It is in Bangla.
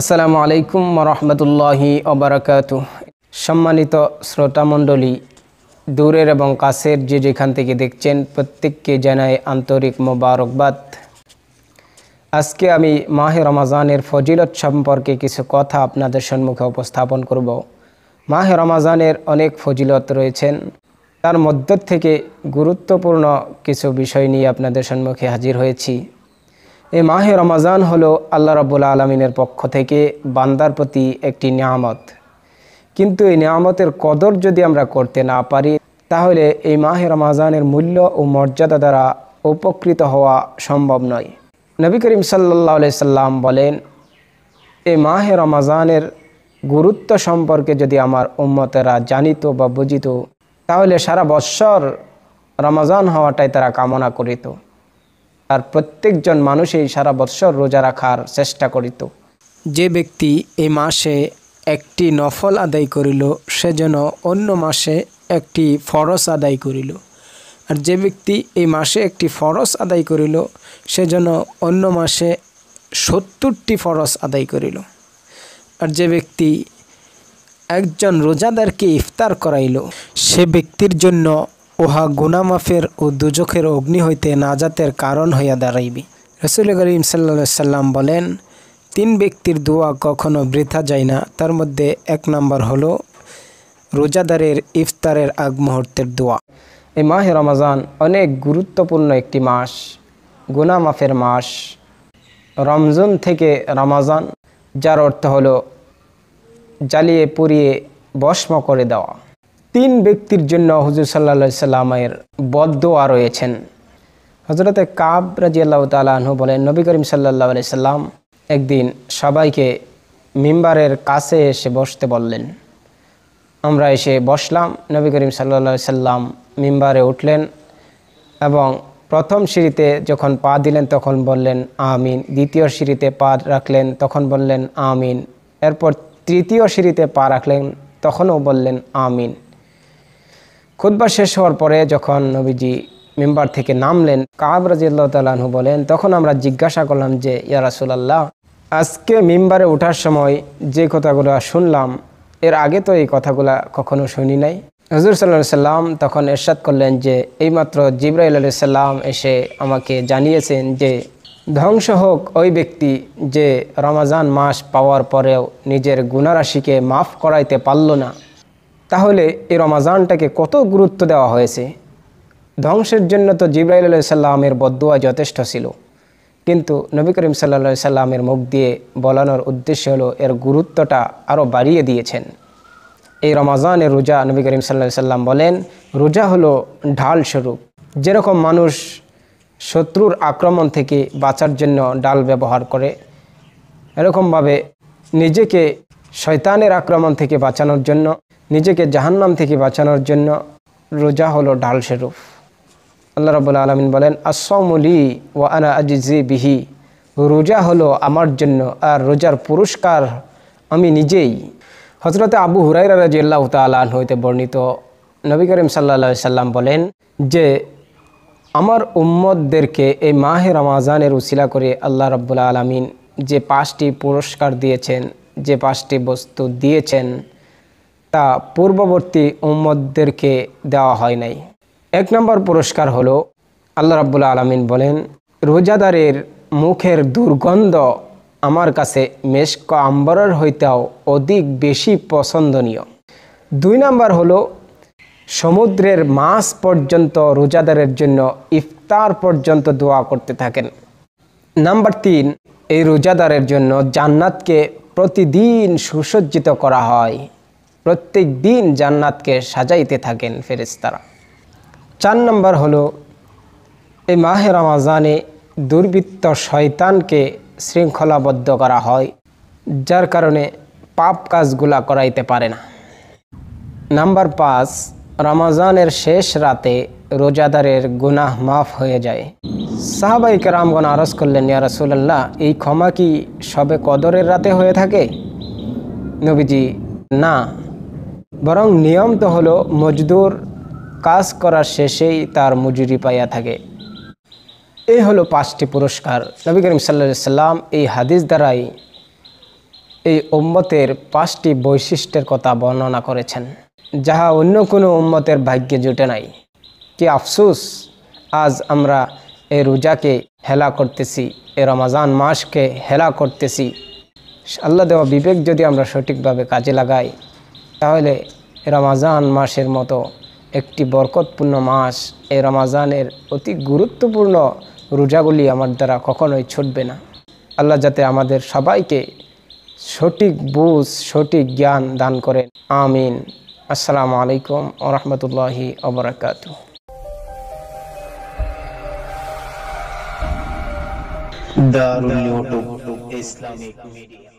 আসসালামু আলাইকুম রহমতুল্লাহি অবরাকাত সম্মানিত শ্রোতামণ্ডলী দূরের এবং কাছের যে যেখান থেকে দেখছেন প্রত্যেককে জানায় আন্তরিক মোবারকবাদ আজকে আমি মাহে রমাজানের ফজিলত সম্পর্কে কিছু কথা আপনাদের সম্মুখে উপস্থাপন করব মাহে রমাজানের অনেক ফজিলত রয়েছেন তার মধ্য থেকে গুরুত্বপূর্ণ কিছু বিষয় নিয়ে আপনাদের সম্মুখে হাজির হয়েছি এই মাহে রমাজান হলো আল্লাহ রাবুল আলমিনের পক্ষ থেকে বান্দার প্রতি একটি নিয়ামত কিন্তু এই নিয়ামতের কদর যদি আমরা করতে না পারি তাহলে এই মাহে রমাজানের মূল্য ও মর্যাদা দ্বারা উপকৃত হওয়া সম্ভব নয় নবী করিম সাল্লাহ সাল্লাম বলেন এই মাহে রমাজানের গুরুত্ব সম্পর্কে যদি আমার উম্মতেরা জানিত বা বুঝিত তাহলে সারা বৎসর রমাজান হওয়াটাই তারা কামনা করিত আর প্রত্যেকজন মানুষই সারা বৎসর রোজা রাখার চেষ্টা করিত যে ব্যক্তি এই মাসে একটি নফল আদায় করিল সে যেন অন্য মাসে একটি ফরস আদায় করিল আর যে ব্যক্তি এই মাসে একটি ফরস আদায় করিল সে যেন অন্য মাসে সত্তরটি ফরস আদায় করিল আর যে ব্যক্তি একজন রোজাদারকে ইফতার করাইল সে ব্যক্তির জন্য উহা গুনামাফের ও দুজখের অগ্নি হইতে নাজাতের কারণ হইয়া দাঁড়াইবে রসুল করিম সাল্লা সাল্লাম বলেন তিন ব্যক্তির দোয়া কখনো বৃথা যায় না তার মধ্যে এক নম্বর হলো রোজাদারের ইফতারের আগ মুহূর্তের দোয়া এই মাহে রমাজান অনেক গুরুত্বপূর্ণ একটি মাস গুনামাফের মাস রমজান থেকে রমাজান যার অর্থ হলো জ্বালিয়ে পুড়িয়ে বস্ম করে দেওয়া তিন ব্যক্তির জন্য হুজুর সাল্লা সাল্লামের বদোয়া রয়েছেন হজরতে কাব রাজি আল্লাহ বলেন নবী করিম সাল্লাহ সাল্লাম একদিন সবাইকে মিম্বারের কাছে এসে বসতে বললেন আমরা এসে বসলাম নবী করিম সাল্লা সাল্লাম মিম্বারে উঠলেন এবং প্রথম সিঁড়িতে যখন পা দিলেন তখন বললেন আমিন দ্বিতীয় সিঁড়িতে পা রাখলেন তখন বললেন আমিন এরপর তৃতীয় সিঁড়িতে পা রাখলেন তখনও বললেন আমিন খুদ্া শেষ হওয়ার পরে যখন নবীজি মেম্বার থেকে নামলেন কাব রাজিল্লাহ তালাহু বলেন তখন আমরা জিজ্ঞাসা করলাম যে ইয়া রাসুলাল্লাহ আজকে মেম্বারে ওঠার সময় যে কথাগুলো শুনলাম এর আগে তো এই কথাগুলা কখনো শুনি নাই হজুর সাল্লা সাল্লাম তখন এরশাদ করলেন যে এইমাত্র জিব্রাইল আলু সাল্লাম এসে আমাকে জানিয়েছেন যে ধ্বংস হোক ওই ব্যক্তি যে রমাজান মাস পাওয়ার পরেও নিজের গুণারাশিকে মাফ করাইতে পারল না তাহলে এই রমাজানটাকে কত গুরুত্ব দেওয়া হয়েছে ধ্বংসের জন্য তো জিব্রাইল আলাই সাল্লামের বদুয়া যথেষ্ট ছিল কিন্তু নবী করিম সাল্লা সাল্লামের মুখ দিয়ে বলানোর উদ্দেশ্য হলো এর গুরুত্বটা আরও বাড়িয়ে দিয়েছেন এই রমাজানের রোজা নবী করিম সাল্লা সাল্লাম বলেন রোজা হলো ঢাল স্বরূপ যেরকম মানুষ শত্রুর আক্রমণ থেকে বাঁচার জন্য ডাল ব্যবহার করে এরকমভাবে নিজেকে শয়তানের আক্রমণ থেকে বাঁচানোর জন্য নিজেকে জাহান্নাম থেকে বাঁচানোর জন্য রোজা হলো ডাল স্বরূপ আল্লাহ রবুল আলমিন বলেন আসমলি ও আনা আজিজি বিহি রোজা হলো আমার জন্য আর রোজার পুরস্কার আমি নিজেই হজরতে আবু হুরাই রাজি আল্লাহ হইতে বর্ণিত নবী করিম সাল্লা সাল্লাম বলেন যে আমার উম্মদদেরকে এই মাহে রমাজানের উশিলা করে আল্লাহ রব্বুল আলমিন যে পাঁচটি পুরস্কার দিয়েছেন যে পাঁচটি বস্তু দিয়েছেন তা পূর্ববর্তী উম্মদদেরকে দেওয়া হয় নাই এক নম্বর পুরস্কার হলো আল্লাহ রাবুল আলমিন বলেন রোজাদারের মুখের দুর্গন্ধ আমার কাছে মেশক আম্বরের হইতেও অধিক বেশি পছন্দনীয় দুই নাম্বার হলো সমুদ্রের মাস পর্যন্ত রোজাদারের জন্য ইফতার পর্যন্ত দোয়া করতে থাকেন নাম্বার তিন এই রোজাদারের জন্য জান্নাতকে প্রতিদিন সুসজ্জিত করা হয় প্রত্যেক দিন জান্নাতকে সাজাইতে থাকেন ফেরেস্তারা চার নম্বর হলো এই মাহে রমাজানে দুর্বৃত্ত শয়তানকে শৃঙ্খলাবদ্ধ করা হয় যার কারণে পাপ কাজগুলা করাইতে পারে না নাম্বার পাঁচ রমাজানের শেষ রাতে রোজাদারের গুনাহ মাফ হয়ে যায় সাহাবাইকে রামগণ আরস করলেন ইয়া রসুল্লাহ এই ক্ষমা কি সবে কদরের রাতে হয়ে থাকে নবীজি না বরং নিয়ম তো হলো মজদুর কাজ করার শেষেই তার মজুরি পাইয়া থাকে এই হলো পাঁচটি পুরস্কার নবী করিম সাল্লা সাল্লাম এই হাদিস দ্বারাই এই উম্মতের পাঁচটি বৈশিষ্ট্যের কথা বর্ণনা করেছেন যাহা অন্য কোনো উম্মতের ভাগ্যে জুটে নাই কি আফসুস আজ আমরা এই রোজাকে হেলা করতেছি এ রমাজান মাসকে হেলা করতেছি আল্লাহ দেওয়া বিবেক যদি আমরা সঠিকভাবে কাজে লাগাই তাহলে রমাজান মাসের মতো একটি বরকতপূর্ণ মাস এই রমাজানের অতি গুরুত্বপূর্ণ রোজাগুলি আমার দ্বারা কখনোই ছুটবে না আল্লাহ যাতে আমাদের সবাইকে সঠিক বুঝ সঠিক জ্ঞান দান করেন আমিন আসসালামু আলাইকুম ও রহমতুল্লাহি দারুল ইউটিউব ইসলামিক মিডিয়া